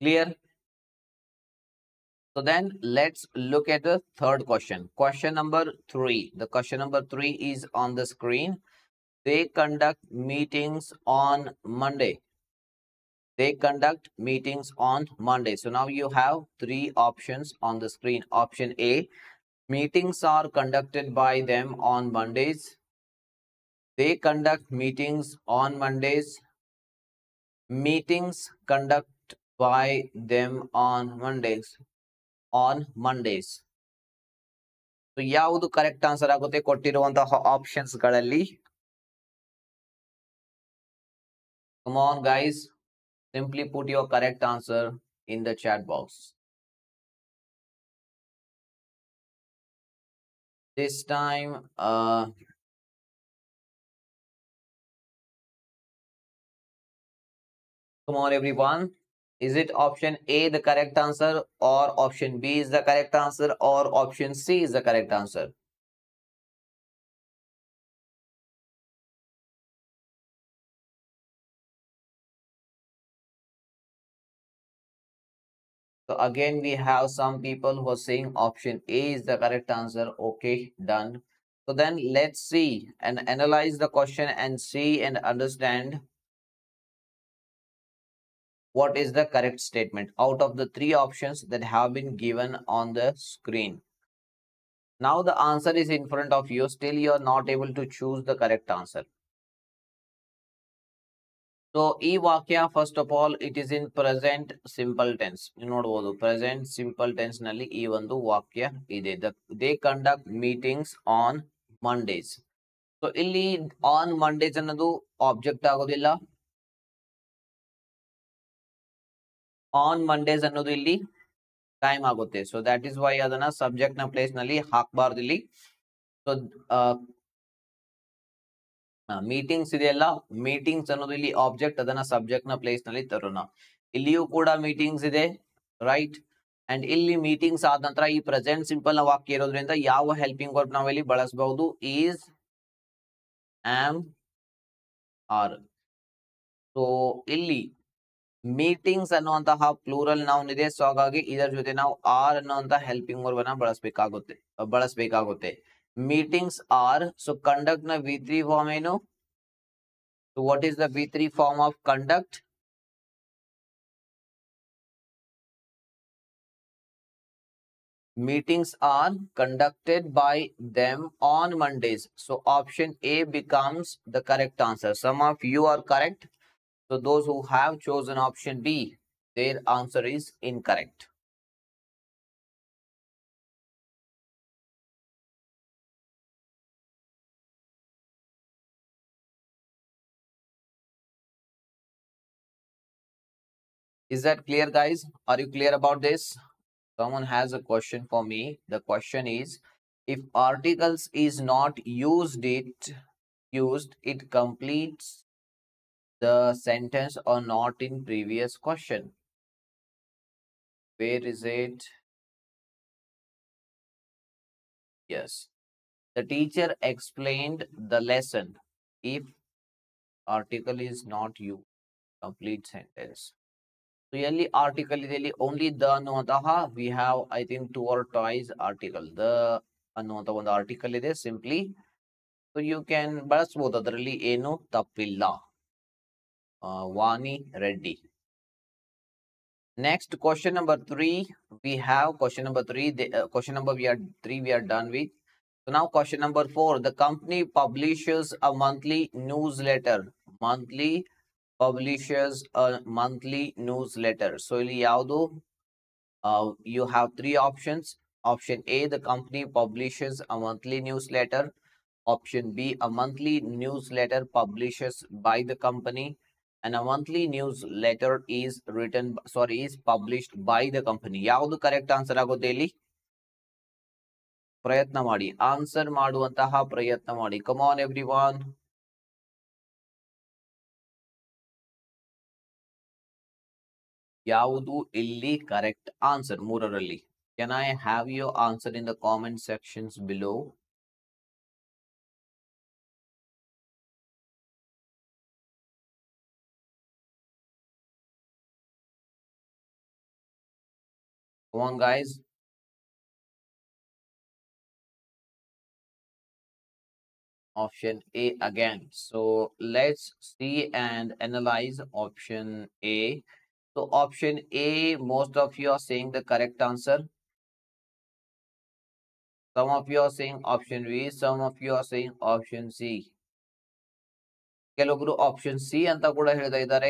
Clear? So then let's look at the third question. Question number three. The question number three is on the screen. They conduct meetings on Monday. They conduct meetings on Monday. So now you have three options on the screen. Option A, meetings are conducted by them on Mondays. They conduct meetings on Mondays. Meetings conduct buy them on Mondays. On Mondays. So, yeah, the correct answer. I got a quote on the options. Currently, come on, guys. Simply put your correct answer in the chat box. This time, uh, come on, everyone. Is it option A the correct answer or option B is the correct answer or option C is the correct answer? So again, we have some people who are saying option A is the correct answer. Okay, done. So then let's see and analyze the question and see and understand what is the correct statement out of the three options that have been given on the screen. Now the answer is in front of you. Still you are not able to choose the correct answer. So e vakya first of all it is in present simple tense. ನೋಡಬಹುದು present simple tense ನಲ್ಲಿ ಈ ಒಂದು ವಾಕ್ಯ ಇದೆ. They conduct meetings on Mondays. So ಇಲ್ಲಿ on Mondays ಅನ್ನೋದು object ಆಗೋದಿಲ್ಲ on Mondays ಅನ್ನೋದು ಇಲ್ಲಿ ಟೈಮ್ ಆಗುತ್ತೆ ಸೊ ದಟ್ ಇಸ್ ವೈ ಅದನ್ನ ಸಬ್ಜೆಕ್ಟ್ ನ ಪ್ಲೇಸ್ ನಲ್ಲಿ ಹಾಕಬಾರ್ದು ಇಲ್ಲಿ ಸೊ ಮೀಟಿಂಗ್ಸ್ ಇದೆಯಲ್ಲ ಮೀಟಿಂಗ್ಸ್ ಅನ್ನೋದು ಇಲ್ಲಿ ಆಬ್ಜೆಕ್ಟ್ ಅದನ್ನ ಸಬ್ಜೆಕ್ಟ್ ನ ಪ್ಲೇಸ್ ನಲ್ಲಿ ತರೋಣ ಇಲ್ಲಿಯೂ ಕೂಡ ಮೀಟಿಂಗ್ಸ್ ಇದೆ ರೈಟ್ ಅಂಡ್ ಇಲ್ಲಿ ಮೀಟಿಂಗ್ಸ್ ಆದ ನಂತರ ಈ ಪ್ರೆಸೆಂಟ್ ಸಿಂಪಲ್ ನ ವಾಕ್ಯ ಇರೋದ್ರಿಂದ ಯಾವ ಹೆಲ್ಪಿಂಗ್ ವರ್ಬ್ ಇಲ್ಲಿ ಬಳಸಬಹುದು ಈಸ್ ಆಮ್ ಆರ್ ಸೊ ಇಲ್ಲಿ ಮೀಟಿಂಗ್ಸ್ ಅನ್ನುವಂತಹ ಪ್ಲೂರಲ್ ನಾವು ಇದೆ ಸೊ ಹಾಗಾಗಿ ಇದರ ಜೊತೆ ನಾವು ಆರ್ ಅನ್ನುವಂತ ಹೆಲ್ಪಿಂಗ್ ವರ್ಬ್ ಅನ್ನ ಬಳಸಬೇಕಾಗುತ್ತೆ ಬಳಸಬೇಕಾಗುತ್ತೆ ಮೀಟಿಂಗ್ಸ್ ಆರ್ ಸೊ ಕಂಡಕ್ಟ್ ನ ವಿ ತ್ರೀ ಫಾರ್ಮ್ ಏನು what is the V three form of conduct meetings are conducted by them on Mondays. So option A becomes the correct answer. Some of you are correct. So those who have chosen option B, their answer is incorrect. Is that clear guys? Are you clear about this? Someone has a question for me. The question is, if articles is not used it used, it completes the sentence or not in previous question. Where is it? Yes. The teacher explained the lesson. If article is not you, complete sentence. Really, article really only the Anodaha. We have, I think, two or twice article. The Anoda one article is simply. So you can, but both otherly, Eno Tapilla. Uh, Vani Reddy. Next question number three, we have question number three. The, uh, question number we are three we are done with. So now question number four. The company publishes a monthly newsletter. Monthly publishes a monthly newsletter. So uh, you have three options. Option A, the company publishes a monthly newsletter. Option B, a monthly newsletter publishes by the company and a monthly newsletter is written sorry is published by the company yavudu correct answer agutte go daily. maadi answer maduvantaha prayatna maadi come on everyone yavudu illi correct answer moorarali can i have your answer in the comment sections below Come on, guys. Option A again. So let's see and analyze option A. So option A, most of you are saying the correct answer. Some of you are saying option B, some of you are saying option C. ಕೆಲವೊಬ್ರು option C ಅಂತ ಕೂಡ ಹೇಳ್ತಾ ಇದ್ದಾರೆ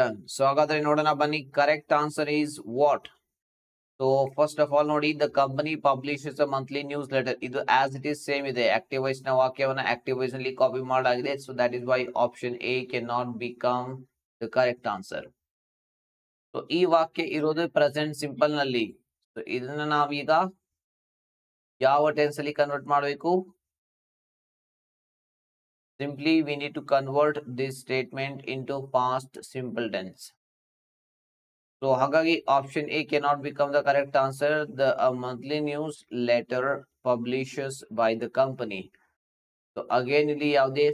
done so ಹಾಗಾದ್ರೆ ನೋಡೋಣ ಬನ್ನಿ correct answer is what so first of all ನೋಡಿ the company publishes a monthly newsletter ಇದು ಆಸ್ ಇಟ್ ಈಸ್ ಸೇಮ್ ಇದೆ ಆಕ್ಟಿವ್ ವೈಸ್ ನ ವಾಕ್ಯವನ್ನು ಆಕ್ಟಿವ್ ವೈಸ್ ನಲ್ಲಿ ಕಾಪಿ ಮಾಡಲಾಗಿದೆ so that is why option A can not become the correct answer so ಈ ವಾಕ್ಯ ಇರೋದು ಪ್ರೆಸೆಂಟ್ ಸಿಂಪಲ್ ನಲ್ಲಿ ಸೊ ಇದನ್ನ ನಾವೀಗ ಯಾವ ಟೆನ್ಸ್ ಅಲ್ಲಿ ಕನ್ವರ್ಟ್ ಮಾಡಬೇಕು Simply, we need to convert this statement into past simple tense. So, Hagagi option A cannot become the correct answer. The a monthly newsletter publishes by the company. So, again, ಇಲ್ಲಿ ಯಾವುದೇ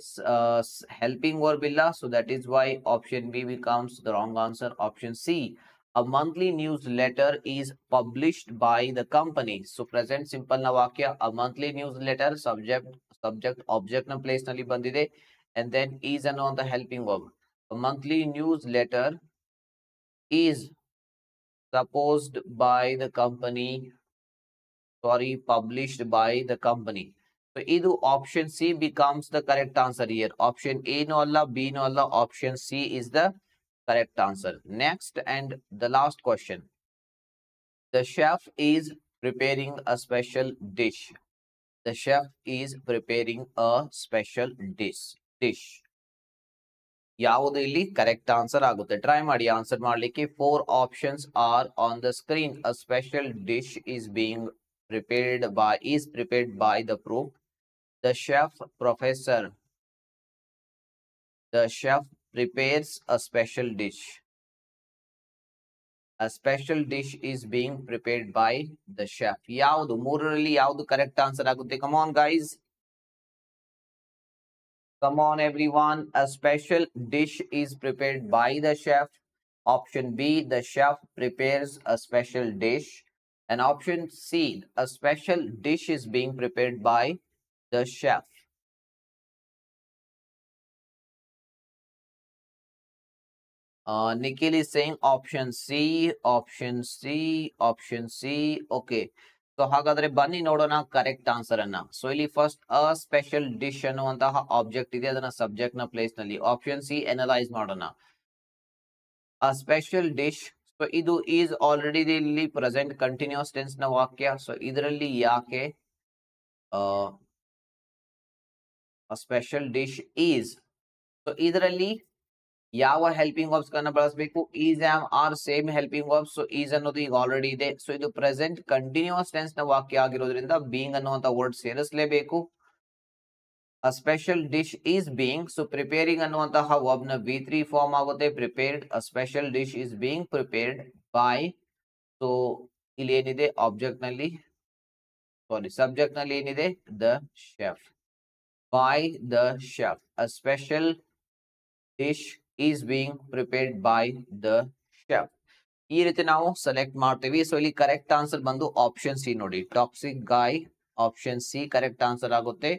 helping verb So, that is why option B becomes the wrong answer. Option C. A monthly newsletter is published by the company. So present simple na vakya. A monthly newsletter subject subject object na place nali bandide and then is and on the helping verb. A monthly newsletter is supposed by the company sorry published by the company. So either option C becomes the correct answer here. Option A no Allah, B no Allah. Option C is the Correct answer. Next and the last question. The chef is preparing a special dish. The chef is preparing a special dish. dish. ಯಾವುದು correct answer answer ಆಗುತ್ತೆ try ಮಾಡಿ answer ಮಾಡಲಿಕ್ಕೆ four options are on the screen. A special dish is being prepared by is prepared by the proof. the chef professor the chef prepares a special dish. A special dish is being prepared by the chef. Yaudu, morally, yaudu correct answer agutte. Come on, guys. Come on, everyone. A special dish is prepared by the chef. Option B, the chef prepares a special dish. And option C, a special dish is being prepared by the chef. Uh, Nikhil is option C option C option C C. So ಹಾಗಾದ್ರೆ ಬನ್ನಿ ನೋಡೋಣ correct answer ಅನ್ನ so ಇಲ್ಲಿ first a special dish ಅನ್ನುವಂತಹ object ಇದೆ ಅದನ್ನ subject ನ place ನಲ್ಲಿ ಆಪ್ಷನ್ ಸಿ ಅನಲೈಸ್ ಮಾಡೋಣ ಅ ಸ್ಪೆಷಲ್ ಡಿಶ್ ಸೊ ಇದು ಈಸ್ ಆಲ್ರೆಡಿ ಇಲ್ಲಿ ಪ್ರೆಸೆಂಟ್ ಕಂಟಿನ್ಯೂಸ್ ಟೆನ್ಸ್ ನ ವಾಕ್ಯ ಸೊ ಇದರಲ್ಲಿ ಯಾಕೆ ಸ್ಪೆಷಲ್ ಡಿಶ್ ಈಸ್ ಸೊ ಇದರಲ್ಲಿ ಯಾವ ಹೆಲ್ಪಿಂಗ್ ವರ್ಬ್ಸ್ ಗಳನ್ನ ಬಳಸಬೇಕು is am are same helping verbs so is ಅನ್ನೋದು ಈಗ ಆಲ್ರೆಡಿ ಇದೆ ಸೊ ಇದು ಪ್ರೆಸೆಂಟ್ ಕಂಟಿನ್ಯೂಸ್ ಟೆನ್ಸ್ ನ ವಾಕ್ಯ ಆಗಿರೋದ್ರಿಂದ ಬೀಯಿಂಗ್ ಅನ್ನುವಂತ ವರ್ಡ್ ಸೇರಿಸಲೇಬೇಕು a special dish is being so preparing ಅನ್ನುವಂತಹ ವರ್ಬ್ ನ ಬಿ ತ್ರೀ ಫಾರ್ಮ್ ಆಗುತ್ತೆ prepared a special dish is being prepared by so ಇಲ್ಲಿ ಏನಿದೆ ಆಬ್ಜೆಕ್ಟ್ ನಲ್ಲಿ ಸಾರಿ ಸಬ್ಜೆಕ್ಟ್ ನಲ್ಲಿ ಏನಿದೆ the chef by the chef a special dish is being prepared by the chef ಈ ರೀತಿ ನಾವು ಸೆಲೆಕ್ಟ್ ಮಾಡ್ತೀವಿ ಸೊ ಇಲ್ಲಿ ಕರೆಕ್ಟ್ ಆನ್ಸರ್ ಬಂದು ಆಪ್ಷನ್ ಸಿ ನೋಡಿ ಟಾಕ್ಸಿಕ್ ಗಾಯ್ ಆಪ್ಷನ್ ಸಿ ಕರೆಕ್ಟ್ ಆನ್ಸರ್ ಆಗುತ್ತೆ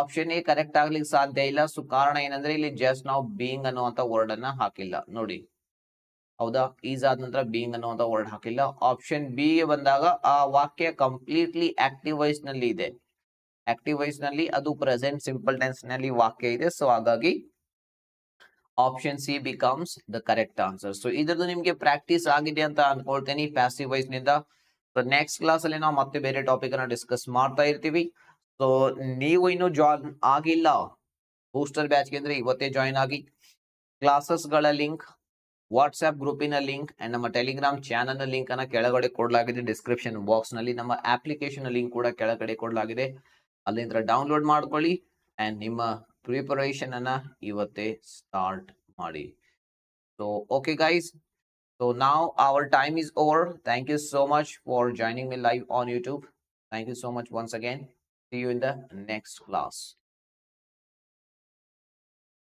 ಆಪ್ಷನ್ ಎ ಕರೆಕ್ಟ್ ಆಗ್ಲಿಕ್ಕೆ ಸಾಧ್ಯ ಇಲ್ಲ ಸೊ ಕಾರಣ ಏನಂದ್ರೆ ಇಲ್ಲಿ ಜಸ್ಟ್ ನಾವು ಬೀಯಿಂಗ್ ಅನ್ನುವಂತ ವರ್ಡ್ ಅನ್ನ ಹಾಕಿಲ್ಲ ನೋಡಿ ಹೌದಾ ಈಸ್ ಆದ ನಂತರ ಬೀಯಿಂಗ್ ಅನ್ನುವಂತ ವರ್ಡ್ ಹಾಕಿಲ್ಲ ಆಪ್ಷನ್ ಬಿ ಗೆ ಬಂದಾಗ ಆ ವಾಕ್ಯ ಕಂಪ್ಲೀಟ್ಲಿ ಆಕ್ಟಿವ್ ವೈಸ್ ನಲ್ಲಿ ಇದೆ ಆಕ್ಟಿವ್ ವೈಸ್ ನಲ್ಲಿ ಅದು ಪ್ರೆಸೆಂಟ್ ಸಿಂಪಲ್ ಟೆನ್ಸ್ ನಲ್ಲಿ ವಾಕ್ಯ ಇದೆ ಸೊ ಹಾಗಾಗಿ option C becomes the correct answer so ಇದ್ರದ್ದು ನಿಮ್ಗೆ ಪ್ರಾಕ್ಟೀಸ್ ಆಗಿದೆ ಅಂತ ಅನ್ಕೊಳ್ತೇನೆ ಪ್ಯಾಸಿವ್ ವೈಸ್ ನಿಂದ ಸೊ ನೆಕ್ಸ್ಟ್ ಕ್ಲಾಸ್ ಅಲ್ಲಿ ನಾವು ಮತ್ತೆ ಬೇರೆ ಟಾಪಿಕ್ ಅನ್ನ ಡಿಸ್ಕಸ್ ಮಾಡ್ತಾ ಇರ್ತೀವಿ ಸೊ ನೀವು ಇನ್ನು ಜಾಯ್ನ್ ಆಗಿಲ್ಲ ಬೂಸ್ಟರ್ ಬ್ಯಾಚ್ ಗೆ ಅಂದ್ರೆ ಇವತ್ತೇ ಜಾಯ್ನ್ ಆಗಿ ಕ್ಲಾಸಸ್ ಗಳ ಲಿಂಕ್ ವಾಟ್ಸ್ಆಪ್ ಗ್ರೂಪಿನ ಲಿಂಕ್ ಅಂಡ್ ನಮ್ಮ ಟೆಲಿಗ್ರಾಮ್ ಚಾನಲ್ ನ ಲಿಂಕ್ ಅನ್ನ ಕೆಳಗಡೆ ಕೊಡಲಾಗಿದೆ ಡಿಸ್ಕ್ರಿಪ್ಷನ್ ಬಾಕ್ಸ್ ನಲ್ಲಿ ನಮ್ಮ ಅಪ್ಲಿಕೇಶನ್ ಲಿಂಕ್ ಕೂಡ ಕೆಳಗಡೆ ಕೊಡಲಾಗಿದೆ ಅಲ್ಲಿಂದ ಡೌನ್ಲೋಡ್ ಮಾಡ್ಕೊಳ್ಳಿ ಅಂಡ್ ನಿಮ್ಮ ಪ್ರಿಪರೇಷನ್ ಅನ್ನ ಇವತ್ತೇ ಸ್ಟಾರ್ಟ್ ಮಾಡಿ So, okay, guys. So now our time is over. Thank you so much for joining me live on YouTube. Thank you so much once again. See you in the next class.